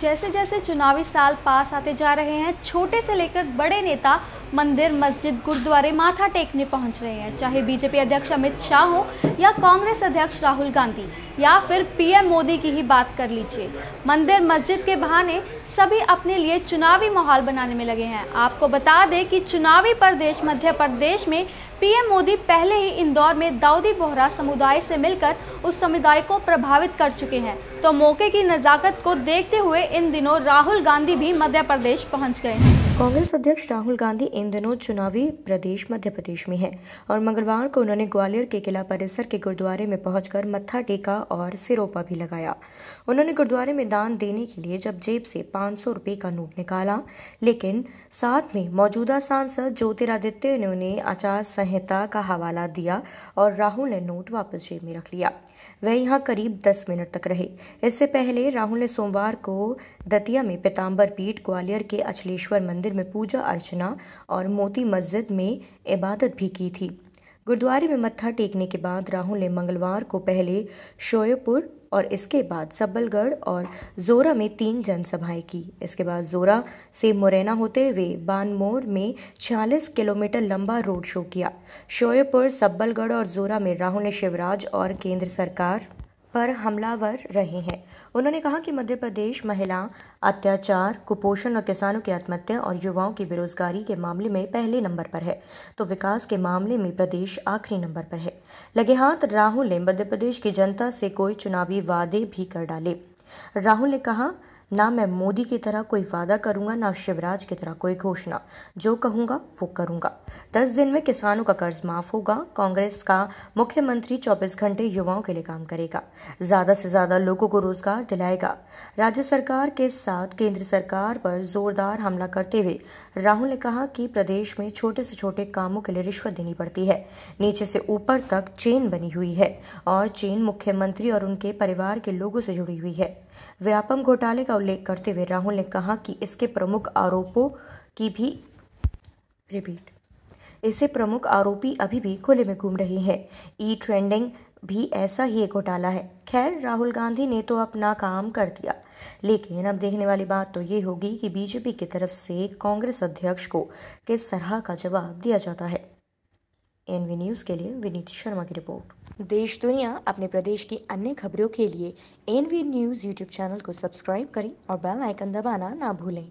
जैसे जैसे चुनावी साल पास आते जा रहे हैं छोटे से लेकर बड़े नेता मंदिर मस्जिद गुरुद्वारे माथा टेकने पहुंच रहे हैं चाहे बीजेपी अध्यक्ष अमित शाह हो या कांग्रेस अध्यक्ष राहुल गांधी या फिर पीएम मोदी की ही बात कर लीजिए मंदिर मस्जिद के बहाने सभी अपने लिए चुनावी माहौल बनाने में लगे हैं आपको बता दें कि चुनावी प्रदेश मध्य प्रदेश में पीएम मोदी पहले ही इंदौर में दाऊदी बोहरा समुदाय से मिलकर उस समुदाय को प्रभावित कर चुके हैं तो मौके की नज़ाकत को देखते हुए इन दिनों राहुल गांधी भी मध्य प्रदेश पहुंच गए हैं कांग्रेस अध्यक्ष राहुल गांधी इन दिनों चुनावी प्रदेश मध्य प्रदेश में हैं और मंगलवार को उन्होंने ग्वालियर के किला परिसर के गुरुद्वारे में पहुंचकर मत्था टेका और सिरोपा भी लगाया उन्होंने गुरुद्वारे में दान देने के लिए जब जेब से पांच सौ रूपये का नोट निकाला लेकिन साथ में मौजूदा सांसद ज्योतिरादित्य ने उन्हें आचार संहिता का हवाला दिया और राहुल ने नोट वापस जेब में रख लिया वह यहाँ करीब दस मिनट तक रहे इससे पहले राहुल ने सोमवार को दतिया में पीताम्बर पीठ ग्वालियर के अचलेश्वर मंदिर मंदिर में पूजा अर्चना और मोती मस्जिद में इबादत भी की थी गुरुद्वारे में मत्था टेकने के बाद राहुल ने मंगलवार को पहले शोयपुर और इसके बाद सब्बलगढ़ और जोरा में तीन जनसभाएं की इसके बाद जोरा से मुरैना होते हुए बानमोर में छियालीस किलोमीटर लंबा रोड शो किया शोयपुर सब्बलगढ़ और जोरा में राहुल ने शिवराज और केंद्र सरकार पर हमलावर रहे हैं उन्होंने कहा कि मध्य प्रदेश महिला अत्याचार कुपोषण और किसानों की आत्महत्या और युवाओं की बेरोजगारी के मामले में पहले नंबर पर है तो विकास के मामले में प्रदेश आखिरी नंबर पर है लगे हाथ राहुल ने मध्य प्रदेश की जनता से कोई चुनावी वादे भी कर डाले राहुल ने कहा ना मैं मोदी की तरह कोई वादा करूंगा ना शिवराज की तरह कोई घोषणा जो कहूंगा वो करूंगा दस दिन में किसानों का कर्ज माफ होगा कांग्रेस का मुख्यमंत्री चौबीस घंटे युवाओं के लिए काम करेगा ज्यादा से ज्यादा लोगों को रोजगार दिलाएगा राज्य सरकार के साथ केंद्र सरकार पर जोरदार हमला करते हुए राहुल ने कहा कि प्रदेश में छोटे से छोटे कामों के लिए रिश्वत देनी पड़ती है नीचे से ऊपर तक चेन बनी हुई है और चेन मुख्यमंत्री और उनके परिवार के लोगों से जुड़ी हुई है व्यापम घोटाले का उल्लेख करते हुए राहुल ने कहा कि इसके प्रमुख आरोपों की भी रिपीट इसे प्रमुख आरोपी अभी भी खुले में घूम रहे हैं ई ट्रेंडिंग भी ऐसा ही एक घोटाला है खैर राहुल गांधी ने तो अपना काम कर दिया लेकिन अब देखने वाली बात तो ये होगी कि बीजेपी की तरफ से कांग्रेस अध्यक्ष को किस तरह का जवाब दिया जाता है एनवी न्यूज़ के लिए विनीत शर्मा की रिपोर्ट देश दुनिया अपने प्रदेश की अन्य खबरों के लिए एनवी न्यूज़ यूट्यूब चैनल को सब्सक्राइब करें और बेल आइकन दबाना ना भूलें